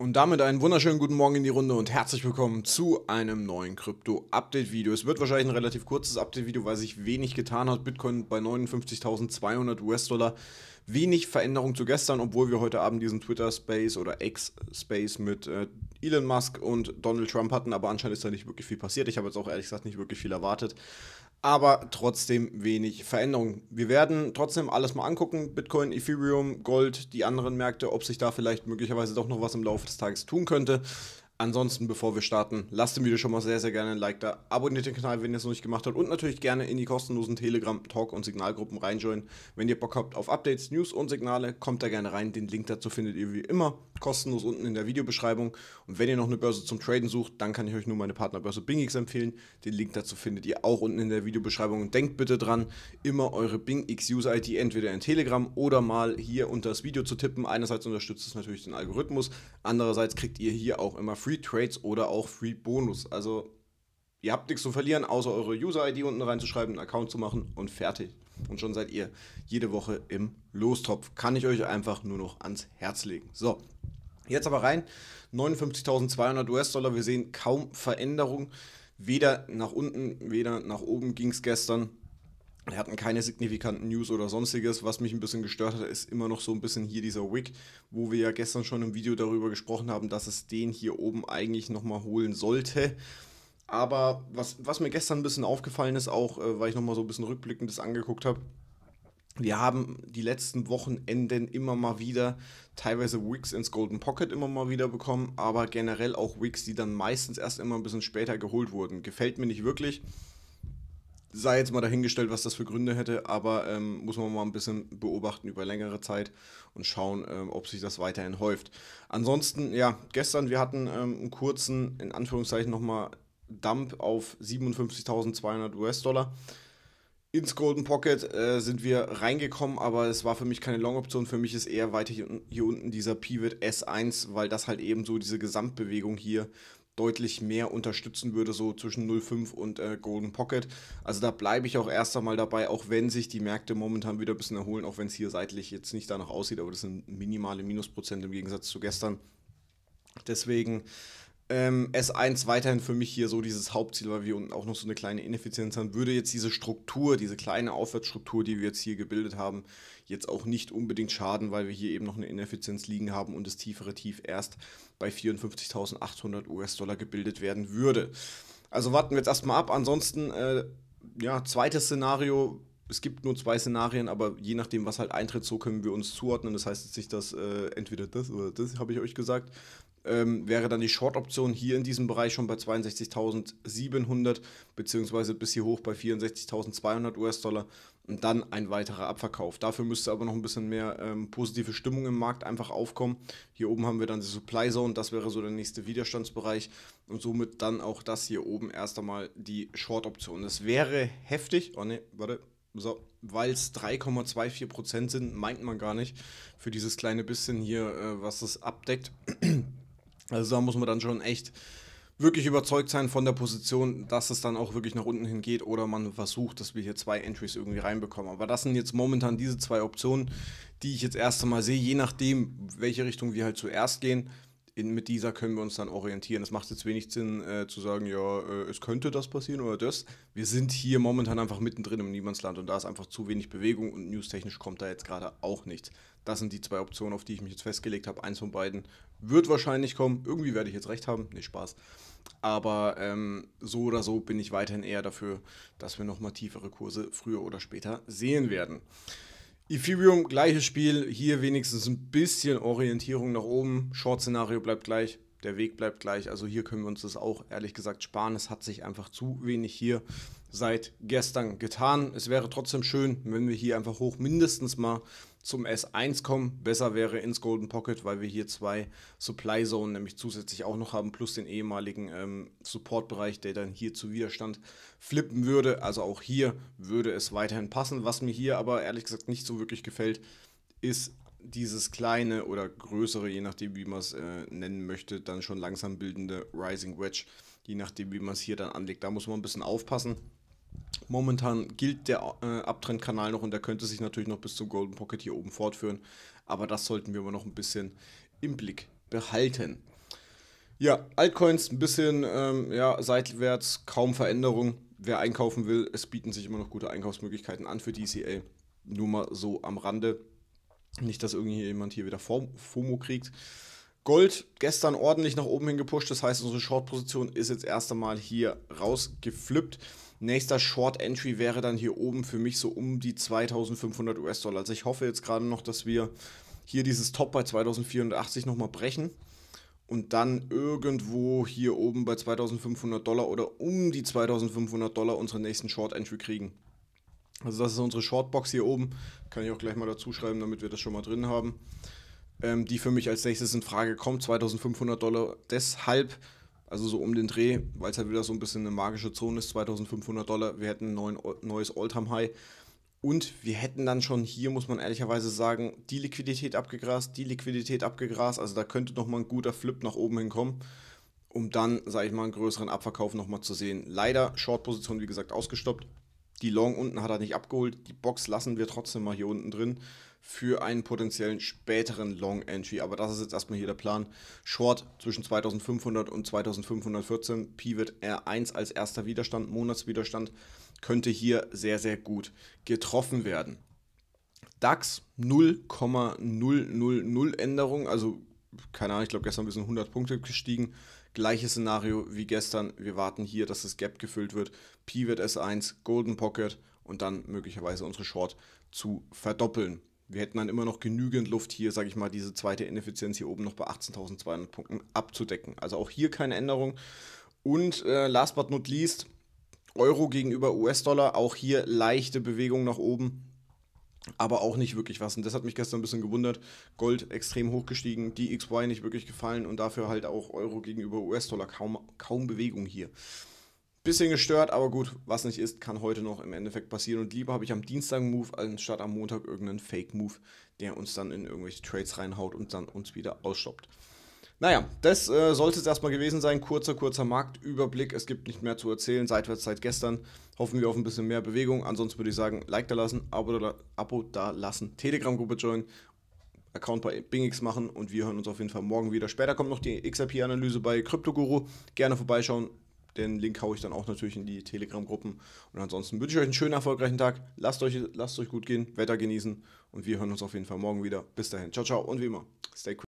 Und damit einen wunderschönen guten Morgen in die Runde und herzlich willkommen zu einem neuen Krypto-Update-Video. Es wird wahrscheinlich ein relativ kurzes Update-Video, weil sich wenig getan hat. Bitcoin bei 59.200 US-Dollar. Wenig Veränderung zu gestern, obwohl wir heute Abend diesen Twitter-Space oder X-Space mit äh, Elon Musk und Donald Trump hatten. Aber anscheinend ist da nicht wirklich viel passiert. Ich habe jetzt auch ehrlich gesagt nicht wirklich viel erwartet aber trotzdem wenig Veränderung. Wir werden trotzdem alles mal angucken: Bitcoin, Ethereum, Gold, die anderen Märkte, ob sich da vielleicht möglicherweise doch noch was im Laufe des Tages tun könnte. Ansonsten, bevor wir starten, lasst dem Video schon mal sehr, sehr gerne ein Like da. Abonniert den Kanal, wenn ihr es noch nicht gemacht habt. Und natürlich gerne in die kostenlosen Telegram, Talk und Signalgruppen reinjoinen. Wenn ihr Bock habt auf Updates, News und Signale, kommt da gerne rein. Den Link dazu findet ihr wie immer kostenlos unten in der Videobeschreibung. Und wenn ihr noch eine Börse zum Traden sucht, dann kann ich euch nur meine Partnerbörse BingX empfehlen. Den Link dazu findet ihr auch unten in der Videobeschreibung. Und denkt bitte dran, immer eure BingX User ID entweder in Telegram oder mal hier unter das Video zu tippen. Einerseits unterstützt es natürlich den Algorithmus. Andererseits kriegt ihr hier auch immer Free Free Trades oder auch Free Bonus. Also ihr habt nichts zu verlieren, außer eure User-ID unten reinzuschreiben, einen Account zu machen und fertig. Und schon seid ihr jede Woche im Lostopf. Kann ich euch einfach nur noch ans Herz legen. So, jetzt aber rein. 59.200 US-Dollar. Wir sehen kaum Veränderung. Weder nach unten, weder nach oben ging es gestern. Wir hatten keine signifikanten News oder sonstiges. Was mich ein bisschen gestört hat, ist immer noch so ein bisschen hier dieser Wick, wo wir ja gestern schon im Video darüber gesprochen haben, dass es den hier oben eigentlich nochmal holen sollte. Aber was, was mir gestern ein bisschen aufgefallen ist, auch äh, weil ich nochmal so ein bisschen rückblickendes angeguckt habe, wir haben die letzten Wochenenden immer mal wieder teilweise Wicks ins Golden Pocket immer mal wieder bekommen, aber generell auch Wicks, die dann meistens erst immer ein bisschen später geholt wurden. Gefällt mir nicht wirklich sei jetzt mal dahingestellt, was das für Gründe hätte, aber ähm, muss man mal ein bisschen beobachten über längere Zeit und schauen, ähm, ob sich das weiterhin häuft. Ansonsten, ja, gestern, wir hatten ähm, einen kurzen, in Anführungszeichen nochmal, Dump auf 57.200 US-Dollar. Ins Golden Pocket äh, sind wir reingekommen, aber es war für mich keine Long-Option. Für mich ist eher weiter hier, unten dieser Pivot S1, weil das halt eben so diese Gesamtbewegung hier deutlich mehr unterstützen würde, so zwischen 0,5 und äh, Golden Pocket. Also da bleibe ich auch erst einmal dabei, auch wenn sich die Märkte momentan wieder ein bisschen erholen, auch wenn es hier seitlich jetzt nicht danach aussieht, aber das sind minimale Minusprozent im Gegensatz zu gestern. Deswegen ähm, S1 weiterhin für mich hier so dieses Hauptziel, weil wir unten auch noch so eine kleine Ineffizienz haben, würde jetzt diese Struktur, diese kleine Aufwärtsstruktur, die wir jetzt hier gebildet haben, jetzt auch nicht unbedingt schaden, weil wir hier eben noch eine Ineffizienz liegen haben und das tiefere Tief erst bei 54.800 US-Dollar gebildet werden würde. Also warten wir jetzt erstmal ab. Ansonsten, äh, ja, zweites Szenario, es gibt nur zwei Szenarien, aber je nachdem, was halt eintritt, so können wir uns zuordnen. Das heißt jetzt nicht, dass äh, entweder das oder das, habe ich euch gesagt, ähm, wäre dann die Short-Option hier in diesem Bereich schon bei 62.700 beziehungsweise bis hier hoch bei 64.200 US-Dollar und dann ein weiterer Abverkauf. Dafür müsste aber noch ein bisschen mehr ähm, positive Stimmung im Markt einfach aufkommen. Hier oben haben wir dann die Supply Zone, das wäre so der nächste Widerstandsbereich und somit dann auch das hier oben erst einmal die Short-Option. Das wäre heftig. Oh ne, warte. So, weil es 3,24% sind, meint man gar nicht für dieses kleine bisschen hier, äh, was es abdeckt. Also da muss man dann schon echt wirklich überzeugt sein von der Position, dass es dann auch wirklich nach unten hingeht oder man versucht, dass wir hier zwei Entries irgendwie reinbekommen. Aber das sind jetzt momentan diese zwei Optionen, die ich jetzt erst einmal sehe, je nachdem, welche Richtung wir halt zuerst gehen in, mit dieser können wir uns dann orientieren. Es macht jetzt wenig Sinn äh, zu sagen, ja, äh, es könnte das passieren oder das. Wir sind hier momentan einfach mittendrin im Niemandsland und da ist einfach zu wenig Bewegung und newstechnisch kommt da jetzt gerade auch nichts. Das sind die zwei Optionen, auf die ich mich jetzt festgelegt habe. Eins von beiden wird wahrscheinlich kommen. Irgendwie werde ich jetzt recht haben. Nee, Spaß. Aber ähm, so oder so bin ich weiterhin eher dafür, dass wir nochmal tiefere Kurse früher oder später sehen werden. Ethereum, gleiches Spiel, hier wenigstens ein bisschen Orientierung nach oben. Short-Szenario bleibt gleich, der Weg bleibt gleich. Also hier können wir uns das auch ehrlich gesagt sparen. Es hat sich einfach zu wenig hier seit gestern getan. Es wäre trotzdem schön, wenn wir hier einfach hoch mindestens mal zum S1 kommen. Besser wäre ins Golden Pocket, weil wir hier zwei Supply Zonen nämlich zusätzlich auch noch haben, plus den ehemaligen ähm, Support-Bereich, der dann hier zu Widerstand flippen würde. Also auch hier würde es weiterhin passen. Was mir hier aber ehrlich gesagt nicht so wirklich gefällt, ist dieses kleine oder größere, je nachdem wie man es äh, nennen möchte, dann schon langsam bildende Rising Wedge, je nachdem wie man es hier dann anlegt. Da muss man ein bisschen aufpassen. Momentan gilt der äh, Abtrendkanal noch und der könnte sich natürlich noch bis zum Golden Pocket hier oben fortführen. Aber das sollten wir immer noch ein bisschen im Blick behalten. Ja, Altcoins ein bisschen ähm, ja, seitwärts, kaum Veränderung. Wer einkaufen will, es bieten sich immer noch gute Einkaufsmöglichkeiten an für DCA. E Nur mal so am Rande. Nicht, dass irgendjemand hier wieder FOMO kriegt. Gold gestern ordentlich nach oben hingepusht, das heißt, unsere Short-Position ist jetzt erst einmal hier rausgeflippt. Nächster Short Entry wäre dann hier oben für mich so um die 2500 US-Dollar. Also ich hoffe jetzt gerade noch, dass wir hier dieses Top bei 2480 nochmal brechen und dann irgendwo hier oben bei 2500 Dollar oder um die 2500 Dollar unseren nächsten Short Entry kriegen. Also das ist unsere Shortbox hier oben. Kann ich auch gleich mal dazu schreiben, damit wir das schon mal drin haben ähm, die für mich als nächstes in Frage kommt. 2500 Dollar deshalb, also so um den Dreh, weil es halt wieder so ein bisschen eine magische Zone ist, 2500 Dollar. Wir hätten ein neuen, neues All-Time-High. Und wir hätten dann schon hier, muss man ehrlicherweise sagen, die Liquidität abgegrast, die Liquidität abgegrast. Also da könnte nochmal ein guter Flip nach oben hinkommen, um dann, sage ich mal, einen größeren Abverkauf nochmal zu sehen. Leider Short-Position, wie gesagt, ausgestoppt. Die Long unten hat er nicht abgeholt. Die Box lassen wir trotzdem mal hier unten drin für einen potenziellen späteren Long Entry. Aber das ist jetzt erstmal hier der Plan. Short zwischen 2500 und 2514. Pivot R1 als erster Widerstand, Monatswiderstand, könnte hier sehr, sehr gut getroffen werden. DAX 0,000 Änderung, also keine Ahnung, ich glaube, gestern sind 100 Punkte gestiegen. Gleiches Szenario wie gestern. Wir warten hier, dass das Gap gefüllt wird. Pivot S1, Golden Pocket und dann möglicherweise unsere Short zu verdoppeln. Wir hätten dann immer noch genügend Luft hier, sage ich mal, diese zweite Ineffizienz hier oben noch bei 18.200 Punkten abzudecken. Also auch hier keine Änderung. Und äh, last but not least, Euro gegenüber US-Dollar, auch hier leichte Bewegung nach oben aber auch nicht wirklich was. Und das hat mich gestern ein bisschen gewundert. Gold extrem hochgestiegen, die XY nicht wirklich gefallen und dafür halt auch Euro gegenüber US-Dollar kaum, kaum Bewegung hier. Bisschen gestört, aber gut, was nicht ist, kann heute noch im Endeffekt passieren. Und lieber habe ich am Dienstag einen Move, anstatt am Montag irgendeinen Fake-Move, der uns dann in irgendwelche Trades reinhaut und dann uns wieder ausstoppt. Naja, das äh, sollte es erstmal gewesen sein. Kurzer, kurzer Marktüberblick. Es gibt nicht mehr zu erzählen. Seitwärts seit gestern. Hoffen wir auf ein bisschen mehr Bewegung. Ansonsten würde ich sagen, Like da lassen, Abo da, Abo da lassen, Telegram-Gruppe joinen, Account bei BingX machen und wir hören uns auf jeden Fall morgen wieder. Später kommt noch die XRP-Analyse bei CryptoGuru. Gerne vorbeischauen. Den Link haue ich dann auch natürlich in die Telegram-Gruppen. Und ansonsten wünsche ich euch einen schönen, erfolgreichen Tag. Lasst euch, lasst euch gut gehen, Wetter genießen und wir hören uns auf jeden Fall morgen wieder. Bis dahin. Ciao, ciao und wie immer, stay cool.